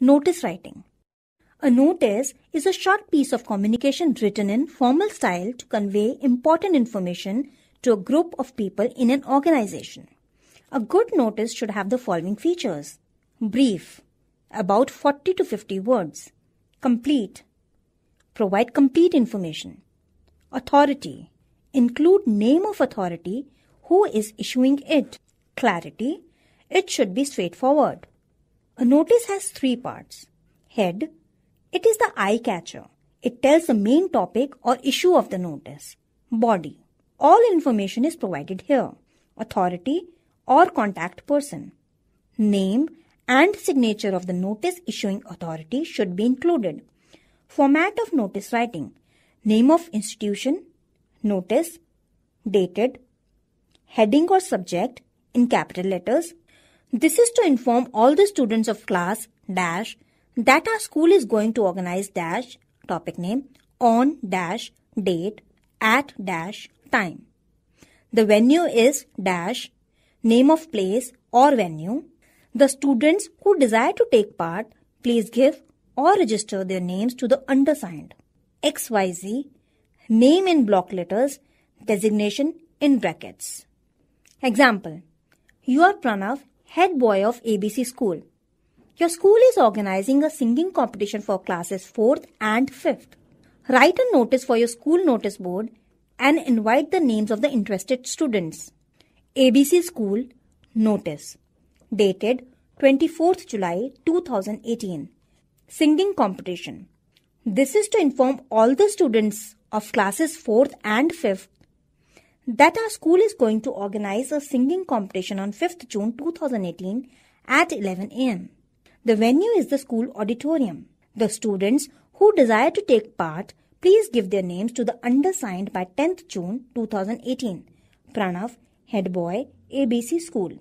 Notice writing. A notice is a short piece of communication written in formal style to convey important information to a group of people in an organization. A good notice should have the following features brief, about 40 to 50 words, complete, provide complete information, authority, include name of authority, who is issuing it, clarity, it should be straightforward. A notice has three parts. Head, it is the eye catcher. It tells the main topic or issue of the notice. Body, all information is provided here. Authority or contact person. Name and signature of the notice issuing authority should be included. Format of notice writing. Name of institution. Notice. Dated. Heading or subject in capital letters this is to inform all the students of class dash that our school is going to organize dash topic name on dash date at dash time. The venue is dash name of place or venue. The students who desire to take part please give or register their names to the undersigned. XYZ name in block letters designation in brackets. Example You are Pranav head boy of ABC School. Your school is organizing a singing competition for classes 4th and 5th. Write a notice for your school notice board and invite the names of the interested students. ABC School Notice Dated 24th July 2018 Singing Competition This is to inform all the students of classes 4th and 5th that our school is going to organize a singing competition on 5th June 2018 at 11 am. The venue is the school auditorium. The students who desire to take part, please give their names to the undersigned by 10th June 2018. Pranav, head boy, ABC School.